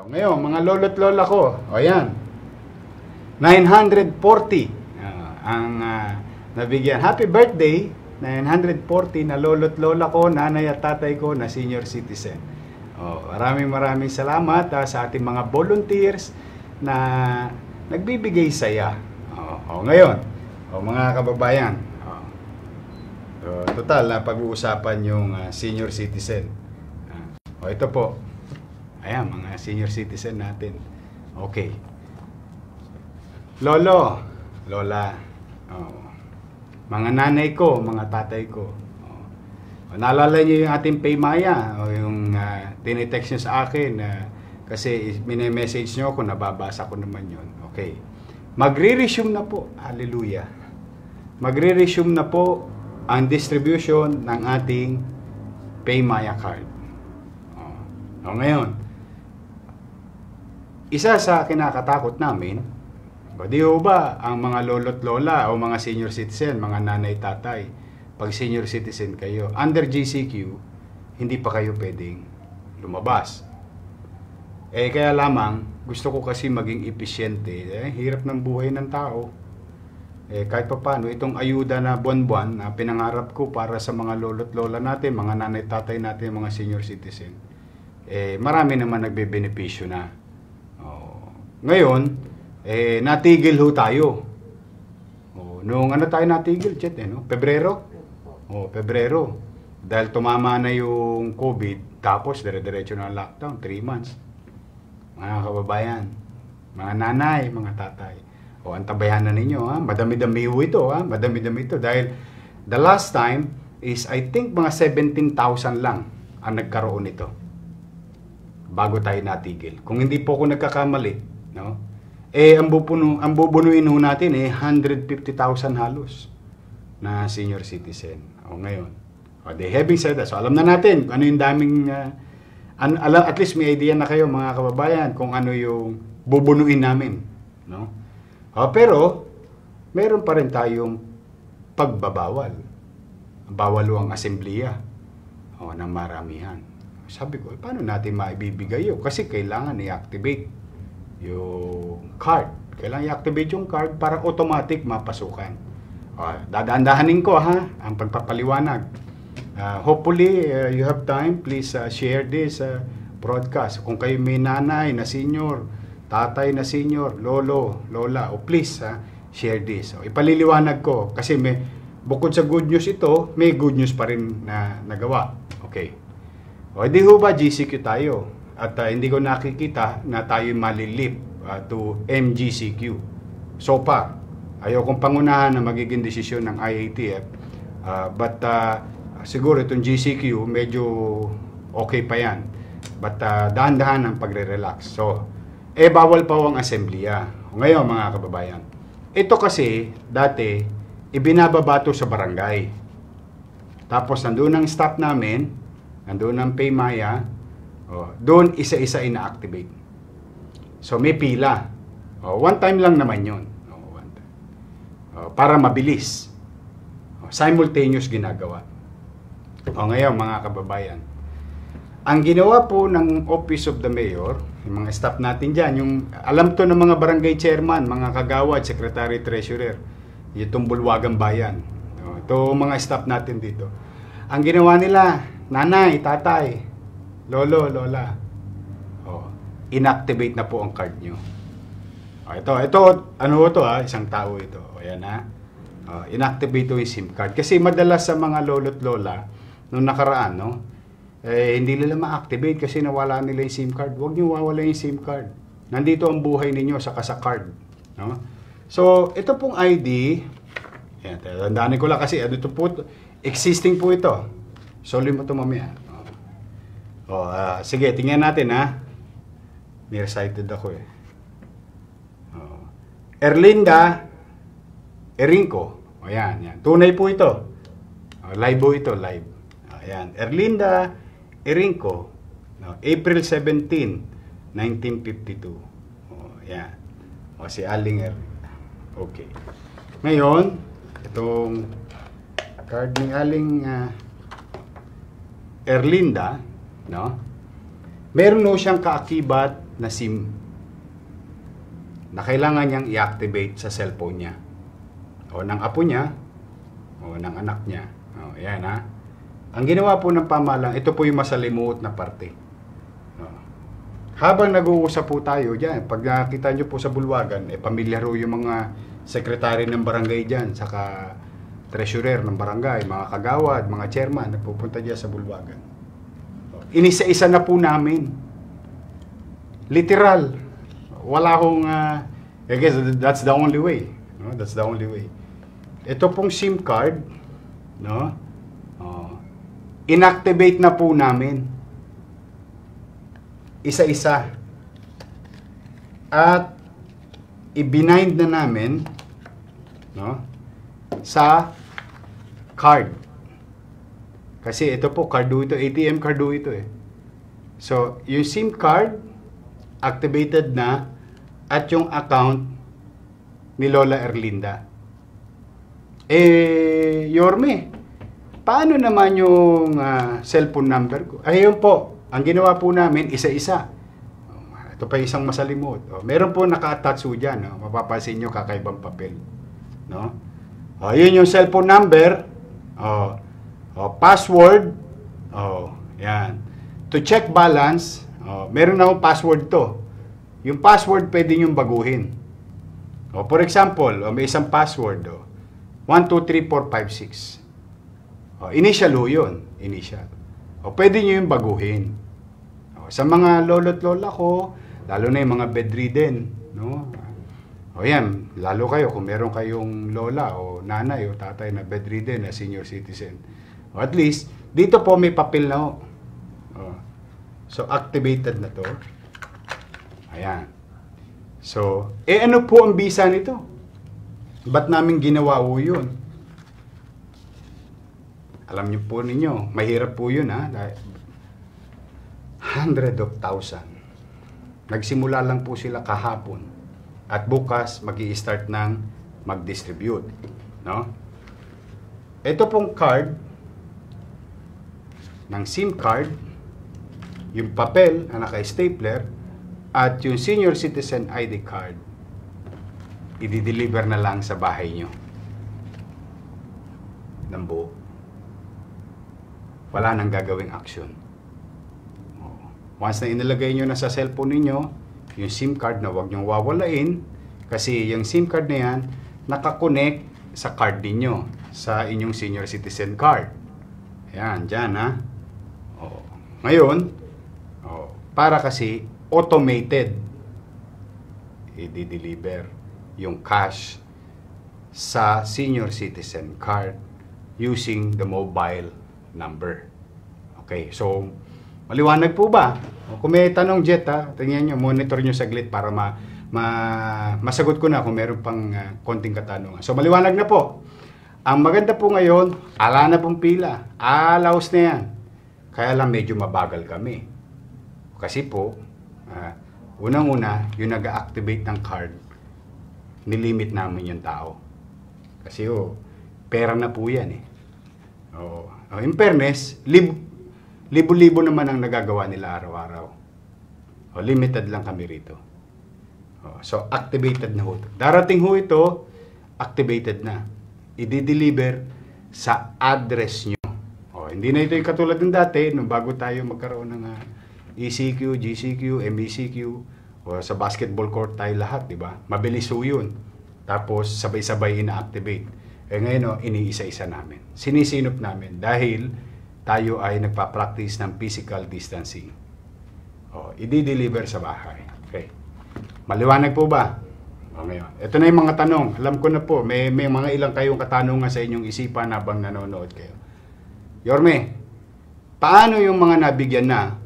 Oh, ngayon, mga lolo't lola ko, o yan, 940 ang uh, nabigyan. Happy birthday, 940 na lolo't lola ko, nanay at tatay ko na senior citizen. Oh, maraming maraming salamat uh, sa ating mga volunteers na nagbibigay saya. Oh, oh, ngayon, oh, mga kababayan, oh, oh, total na uh, pag-uusapan yung uh, senior citizen. oh, ito po, Ayan, mga senior citizen natin. Okay. Lolo, lola, oh. mga nanay ko, mga tatay ko. Oh. O, naalala niyo yung ating paymaya o yung uh, tinitext niyo sa akin na uh, kasi mini-message niyo ako, nababasa ko naman yon. Okay. Magre-resume na po. Hallelujah. Magre-resume na po ang distribution ng ating Paymaya card. Oh, oh ngayon, isa sa kinakatakot namin, o di ho ba ang mga lolo't lola o mga senior citizen, mga nanay tatay, pag senior citizen kayo, under GCQ, hindi pa kayo pwedeng lumabas. Eh kaya lamang, gusto ko kasi maging episyente. Eh, hirap ng buhay ng tao. Eh, kahit pa paano, itong ayuda na buwan-buwan na pinangarap ko para sa mga lolo't lola natin, mga nanay tatay natin, mga senior citizen, eh, marami naman nagbebenepisyo na ngayon, eh, natigil ho tayo. O, oh, noong ano tayo natigil, Chet, eh, no? Pebrero? O, oh, Pebrero. Dahil tumama na yung COVID, tapos dire-diretso na lockdown, 3 months. Mga kababayan, mga nanay, mga tatay. O, oh, tabayan na ninyo, ha? Madami-dami ho ito, ha? Madami-dami ito. Dahil the last time is, I think, mga 17,000 lang ang nagkaroon nito bago tayo natigil. Kung hindi po ako nagkakamali, No? Eh, ang, bupuno, ang bubunuin ho natin eh, 150,000 halos na senior citizen. O ngayon. O, they having said that, so alam na natin kung ano yung daming, uh, an, alam, at least may idea na kayo mga kababayan kung ano yung bubunuin namin. No? O, pero, meron pa rin tayong pagbabawal. Bawal ang asembleya o, ng maramihan. Sabi ko, paano natin maibibigay yun? Kasi kailangan i-activate yung card. Kailangan i-activate yung card para automatic mapasukan. Uh, dadaan-dahanin ko ha, ang pagpapaliwanag. Uh, hopefully, uh, you have time. Please uh, share this uh, broadcast. Kung kayo may nanay na senior, tatay na senior, lolo, lola, o oh, please ha, share this. O, so, ipaliliwanag ko kasi may, bukod sa good news ito, may good news pa rin na nagawa. Okay. O, di ho ba GCQ tayo? at uh, hindi ko nakikita na tayo malilip uh, to MGCQ. So pa, ayokong pangunahan na magiging desisyon ng IATF uh, ah, but uh, siguro itong GCQ medyo okay pa yan but uh, dahan-dahan ang pagre-relax. So, eh bawal pa ang assembleya. Ngayon mga kababayan, ito kasi dati ibinababato sa barangay. Tapos nandoon ang staff namin, nandoon ang Paymaya, Oh, doon isa-isa ina-activate. So may pila. Oh, one time lang naman 'yon. Oh, one time. Oh, para mabilis. Oh, simultaneous ginagawa. Oh, ngayon mga kababayan, ang ginawa po ng Office of the Mayor, yung mga staff natin diyan, yung alam to ng mga barangay chairman, mga kagawad, secretary, treasurer, itong bulwagang bayan. Oh, Ito mga staff natin dito. Ang ginawa nila, nanay, tatay, Lolo, Lola. Oh, inactivate na po ang card nyo. Oh, ito, ito, ano ito ha? Isang tao ito. O, oh, yan ha. Oh, inactivate ito yung SIM card. Kasi madalas sa mga lolo't lola, nung nakaraan, no? Eh, hindi nila ma-activate kasi nawala nila yung SIM card. Huwag nyo wawala yung SIM card. Nandito ang buhay ninyo, sa kasa card. No? So, ito pong ID, yan, tandaan ko lang kasi, ito po, existing po ito. Solve mo ito mamaya. Oh, uh, sige, tingnan natin ha. Nearsighted ako eh. Oh. Erlinda Erinco. O oh, yan, Tunay po ito. Oh, live po ito, live. Oh, Erlinda Erinco. No, April 17, 1952. Oh, yan. O oh, si Alinger. Okay. Ngayon, itong card ni Aling uh, ah, Erlinda No? Meron no siyang kaakibat na SIM na kailangan niyang i-activate sa cellphone niya. O ng apo niya, o ng anak niya. O, ayan ha. Ang ginawa po ng pamalang, ito po yung masalimuot na parte. No. Habang nag-uusap po tayo dyan, pag nakita niyo po sa bulwagan, eh, pamilyaro yung mga sekretary ng barangay dyan, saka treasurer ng barangay, mga kagawad, mga chairman na pupunta dyan sa bulwagan inisa-isa na po namin. Literal. Wala akong, uh, I guess that's the only way. No? That's the only way. Ito pong SIM card, no? Oh, inactivate na po namin. Isa-isa. At ibinind na namin no? sa card. Kasi ito po, kardu ito, ATM kardu ito eh. So, yung SIM card, activated na at yung account ni Lola Erlinda. Eh, Yorme, paano naman yung uh, cellphone number ko? Ayun po, ang ginawa po namin, isa-isa. Ito pa isang masalimot. O, oh, meron po naka-attach po dyan. O, oh. mapapansin nyo kakaibang papel. No? O, oh, yun yung cellphone number. O, Oh, password. Oh, yan. To check balance, oh, meron na akong password to. Yung password pwede niyong baguhin. Oh, for example, oh, may isang password. Oh, 123456. Oh, initial ho yun. Initial. O, oh, pwede nyo yung baguhin. O, oh, sa mga lolo't lola ko, lalo na yung mga bedridden, no? O oh, yan, lalo kayo kung meron kayong lola o nanay o tatay na bedridden na senior citizen at least, dito po may papel na oh. So, activated na to. Ayan. So, eh ano po ang visa nito? Ba't namin ginawa o yun? Alam niyo po ninyo, mahirap po yun ha. Hundred of thousand. Nagsimula lang po sila kahapon. At bukas, mag start ng mag-distribute. No? Ito pong card, ng SIM card, yung papel na naka-stapler, at yung senior citizen ID card, i-deliver na lang sa bahay nyo. Ng buo. Wala nang gagawing action. Once na inilagay nyo na sa cellphone ninyo, yung SIM card na wag nyong wawalain, kasi yung SIM card na yan, nakakonect sa card ninyo, sa inyong senior citizen card. Ayan, dyan ha. Ngayon, oh, para kasi automated i-deliver yung cash sa senior citizen card using the mobile number. Okay, so maliwanag po ba? Kung may tanong Jet ha, tingnan nyo, monitor nyo saglit para ma, ma, masagot ko na kung meron pang uh, konting katanungan. So maliwanag na po. Ang maganda po ngayon, ala na pong pila. Alaos na yan. Kaya lang medyo mabagal kami. Kasi po, uh, unang-una, yung nag-activate ng card, nilimit namin yung tao. Kasi oh, pera na po yan eh. Oo. Oh, in fairness, lib libo-libo naman ang nagagawa nila araw-araw. Oh, limited lang kami rito. Oh, so, activated na ho ito. Darating ho ito, activated na. I-deliver sa address nyo hindi na ito yung katulad ng dati, nung bago tayo magkaroon ng uh, ah, ECQ, GCQ, MECQ, o sa basketball court tayo lahat, di ba? Mabilis ho yun. Tapos sabay-sabay ina-activate. Eh ngayon, oh, iniisa-isa namin. Sinisinop namin dahil tayo ay nagpa-practice ng physical distancing. O, i-deliver sa bahay. Okay. Maliwanag po ba? O, ngayon. Ito na yung mga tanong. Alam ko na po, may, may mga ilang kayong katanungan sa inyong isipan habang nanonood kayo. Yorme, paano yung mga nabigyan na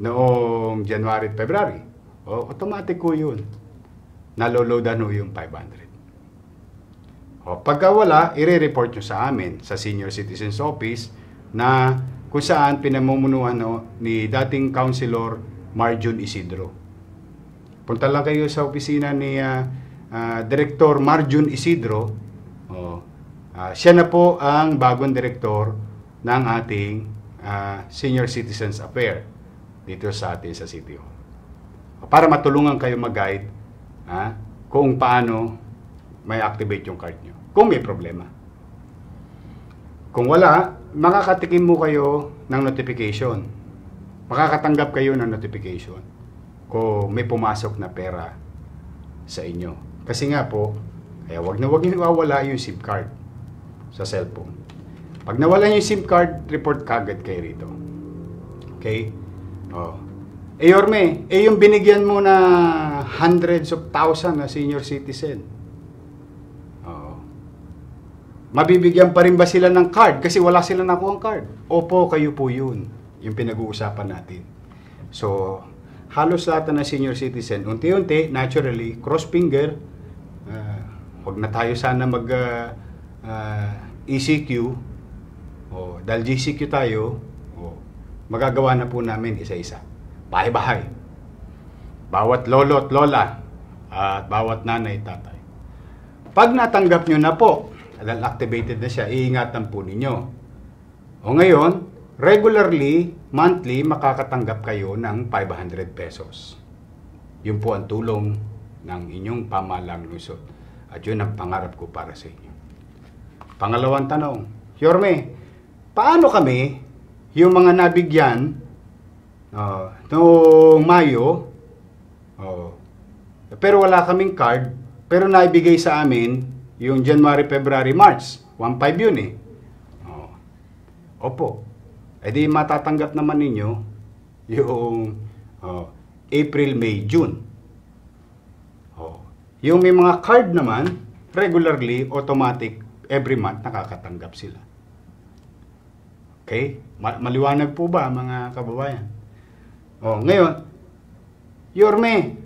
noong January at February? O, automatic ko yun. Naloloadan ho yung 500. O, pagka wala, i-report nyo sa amin, sa Senior Citizens Office, na kung saan pinamumunuan no, ni dating Councilor Marjun Isidro. Punta lang kayo sa opisina ni uh, uh, Director Marjun Isidro. Oh, uh, siya na po ang bagong direktor ng ating uh, Senior Citizens Affair dito sa atin sa City Hall. Para matulungan kayo mag-guide uh, kung paano may activate yung card nyo. Kung may problema. Kung wala, makakatikim mo kayo ng notification. Makakatanggap kayo ng notification kung may pumasok na pera sa inyo. Kasi nga po, kaya eh, wag na wag niyo iwawala yung SIM card sa cellphone. Pag nawalan yung SIM card, report kagad kayo rito. Okay? Oh. Eh, Yorme, eh yung binigyan mo na hundreds of thousand na senior citizen. Oh. Mabibigyan pa rin ba sila ng card? Kasi wala sila nakuha ang card. Opo, kayo po yun. Yung pinag-uusapan natin. So, halos lahat na senior citizen, unti-unti, naturally, cross finger, uh, ah, wag na tayo sana mag uh, ah, uh, ah, ECQ, o, oh, dahil GCQ tayo, o, oh, magagawa na po namin isa-isa. Bahay-bahay. Bawat lolo at lola at bawat nanay tatay. Pag natanggap nyo na po, dahil activated na siya, iingatan po ninyo. O ngayon, regularly, monthly, makakatanggap kayo ng 500 pesos. Yun po ang tulong ng inyong pamalang lusot. At yun ang pangarap ko para sa inyo. Pangalawang tanong, Yorme, paano kami, yung mga nabigyan, uh, noong Mayo, uh, pero wala kaming card, pero naibigay sa amin yung January, February, March. 1.5 yun eh. Uh, opo. E matatanggap naman ninyo yung uh, April, May, June. Uh, yung may mga card naman, regularly, automatic, every month nakakatanggap sila. Okay? Maliwanag po ba mga kababayan? O, oh, ngayon, Yorme,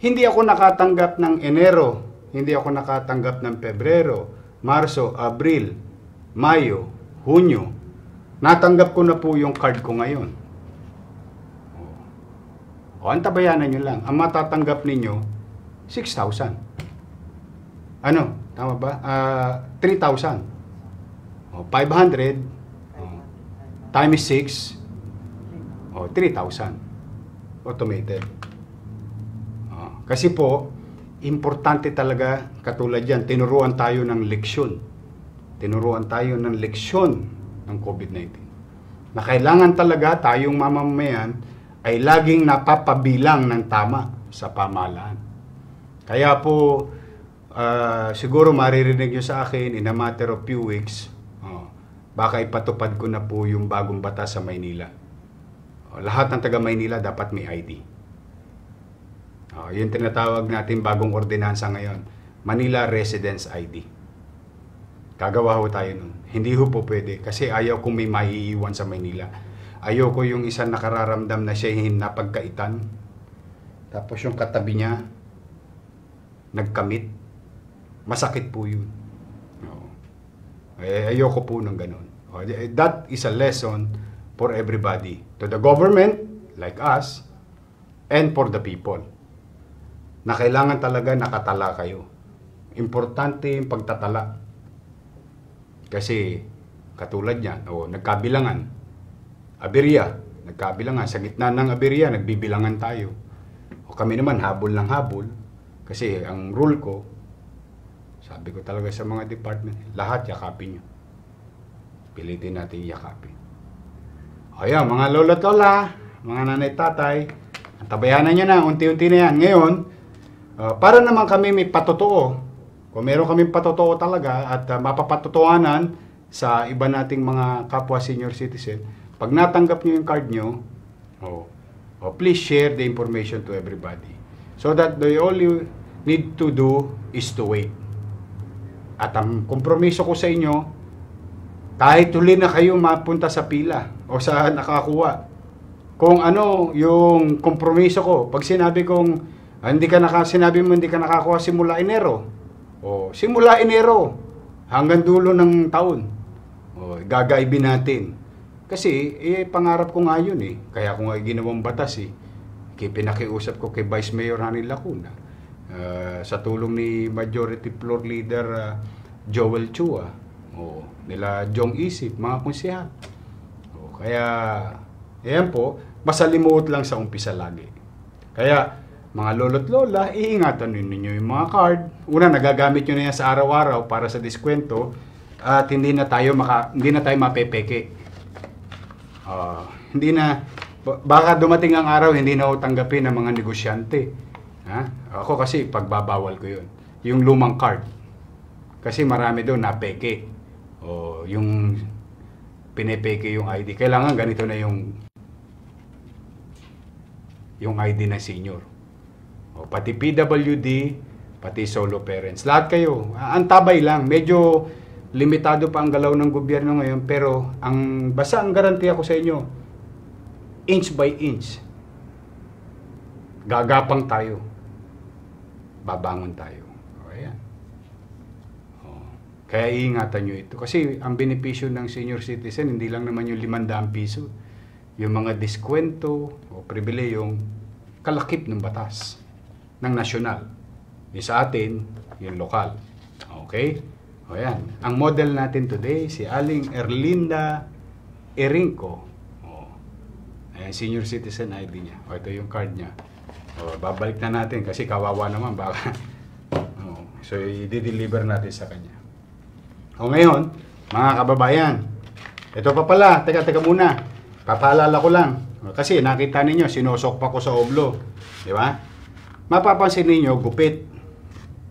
hindi ako nakatanggap ng Enero, hindi ako nakatanggap ng Pebrero, Marso, Abril, Mayo, Hunyo. Natanggap ko na po yung card ko ngayon. Oh. O, antabayanan nyo lang. Ang matatanggap ninyo, 6,000. Ano? Tama ba? Uh, ah, 3,000. O, 500 times 6, oh, 3,000. Automated. Oh, kasi po, importante talaga, katulad yan, tinuruan tayo ng leksyon. Tinuruan tayo ng leksyon ng COVID-19. Na kailangan talaga tayong mamamayan ay laging napapabilang ng tama sa pamahalaan. Kaya po, uh, siguro maririnig nyo sa akin in a matter of few weeks, baka ipatupad ko na po yung bagong bata sa Maynila. Lahat ng taga Maynila dapat may ID. Oh, yung tinatawag natin bagong ordinansa ngayon, Manila Residence ID. Gagawa ho tayo nun. Hindi ho po pwede kasi ayaw kong may maiiwan sa Maynila. Ayaw ko yung isang nakararamdam na siya napagkaitan. Tapos yung katabi niya, nagkamit. Masakit po yun. Eh, ayoko po ng ganun. Eh, that is a lesson for everybody. To the government, like us, and for the people. Na kailangan talaga nakatala kayo. Importante yung pagtatala. Kasi katulad niyan, o nagkabilangan, Aberia, nagkabilangan, sa gitna ng Aberia, nagbibilangan tayo. O kami naman, habol ng habol, kasi ang rule ko, sabi ko talaga sa mga department, lahat yakapin nyo. Pilitin natin yakapin. Ayan, mga lolo tola, mga nanay tatay, ang tabayanan nyo na, unti-unti na yan. Ngayon, uh, para naman kami may patotoo, kung meron kami patotoo talaga at uh, mapapatotohanan sa iba nating mga kapwa senior citizen, pag natanggap nyo yung card nyo, oh, oh, please share the information to everybody. So that the only need to do is to wait. At ang kompromiso ko sa inyo, kahit tuloy na kayo mapunta sa pila o sa nakakuha, kung ano yung kompromiso ko, pag sinabi kong ah, hindi ka naka, sinabi mo hindi ka nakakuha simula Enero, o simula Enero hanggang dulo ng taon, o, gagaibin natin. Kasi eh, pangarap ko nga yun eh, kaya ko nga ginawang batas eh. pinakiusap ko kay Vice Mayor Hanil Lacuna Ah, sa tulong ni Majority Floor Leader uh, Joel Chua, o, nila Jong Isip, mga konsehal. O, kaya, ayan po, masalimuot lang sa umpisa lagi. Kaya, mga lolo't lola, iingatan ninyo yung mga card. Una, nagagamit nyo na yan sa araw-araw para sa diskwento at hindi na tayo maka, hindi na tayo mapepeke. Uh, hindi na baka dumating ang araw hindi na tanggapin ng mga negosyante Ha? Ako kasi pagbabawal ko yun. Yung lumang card. Kasi marami doon na peke. O yung pinepeke yung ID. Kailangan ganito na yung yung ID na senior. O, pati PWD, pati solo parents. Lahat kayo, antabay lang. Medyo limitado pa ang galaw ng gobyerno ngayon pero ang basta ang garantiya ko sa inyo inch by inch gagapang tayo babangon tayo. O, ayan. O, kaya iingatan nyo ito. Kasi ang benepisyo ng senior citizen, hindi lang naman yung 500 piso. Yung mga diskwento o pribileyong kalakip ng batas ng nasyonal. Yung sa atin, yung lokal. Okay? O ayan. Ang model natin today, si Aling Erlinda Erinco. O, ayan, senior citizen ID niya. O, ito yung card niya. O, oh, babalik na natin kasi kawawa naman baka. o, oh, so, i-deliver natin sa kanya. O oh, ngayon, mga kababayan, ito pa pala, teka, teka muna. Papaalala ko lang. Kasi nakita ninyo, sinusok pa ko sa oblo. Di ba? Mapapansin ninyo, gupit.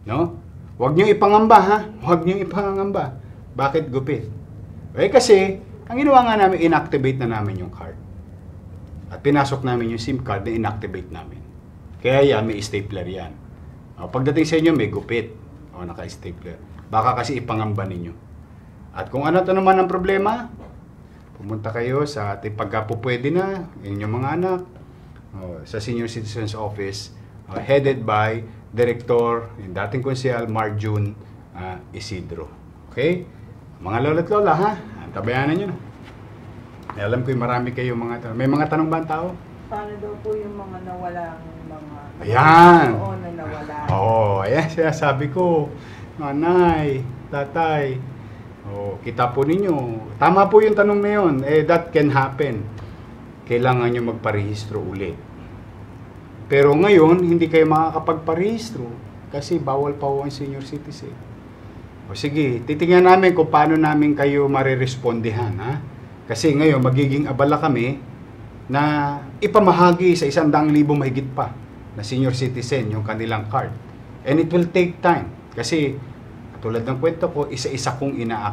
No? Huwag nyo ipangamba ha. Huwag nyo ipangamba. Bakit gupit? Eh kasi, ang ginawa nga namin, inactivate na namin yung card. At pinasok namin yung SIM card na inactivate namin. Kaya yan, may stapler yan. O, oh, pagdating sa inyo, may gupit. O, oh, naka-stapler. Baka kasi ipangamba ninyo. At kung ano to naman ang problema, pumunta kayo sa ating pagkapupwede na, inyong mga anak, o, oh, sa Senior Citizens Office, o, headed by Director, yung dating konsyal, Marjun uh, Isidro. Okay? Mga lolo't lola, ha? Tabayanan nyo. Alam ko yung marami kayo mga tanong. May mga tanong ba ang tao? paano daw po yung mga nawalang mga ayan. Oo, na nawala. Oo, oh, ayan siya sabi ko, nanay, tatay, oh, kita po ninyo. Tama po yung tanong na yun. Eh, that can happen. Kailangan nyo magparehistro ulit. Pero ngayon, hindi kayo makakapagparehistro kasi bawal pa po ang senior citizen. O sige, titingnan namin kung paano namin kayo marirespondehan. Ha? Kasi ngayon, magiging abala kami na ipamahagi sa isang daang libo mahigit pa na senior citizen yung kanilang card. And it will take time kasi tulad ng kwento ko, isa-isa kong ina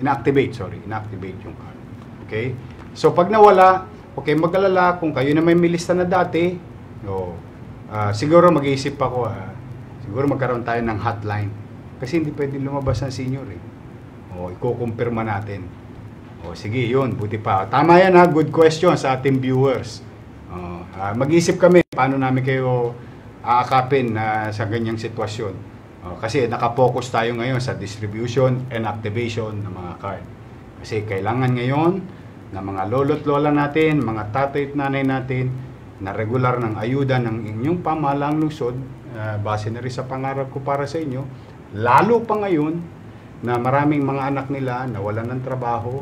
Inactivate, sorry, inactivate yung card. Okay? So pag nawala, okay, mag-alala kung kayo na may milista na dati, no, uh, siguro mag-iisip ako, uh, siguro magkaroon tayo ng hotline. Kasi hindi pwedeng lumabas ang senior eh. O, ikukumpirma natin o sige, yun, buti pa. Tama yan ha, good question sa ating viewers. Uh, mag-isip kami paano namin kayo aakapin uh, sa ganyang sitwasyon. Uh, kasi nakafocus tayo ngayon sa distribution and activation ng mga card. Kasi kailangan ngayon ng mga lolo't lola natin, mga tatay at nanay natin na regular ng ayuda ng inyong pamahalang lungsod uh, base na rin sa pangarap ko para sa inyo lalo pa ngayon na maraming mga anak nila na wala ng trabaho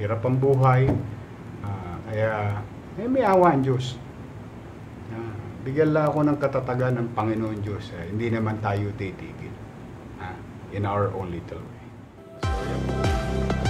hirap ang buhay uh, kaya eh, may awa ang Diyos uh, bigyan lang ako ng katatagan ng Panginoon Diyos uh, hindi naman tayo titigil uh, in our own little way so, yeah.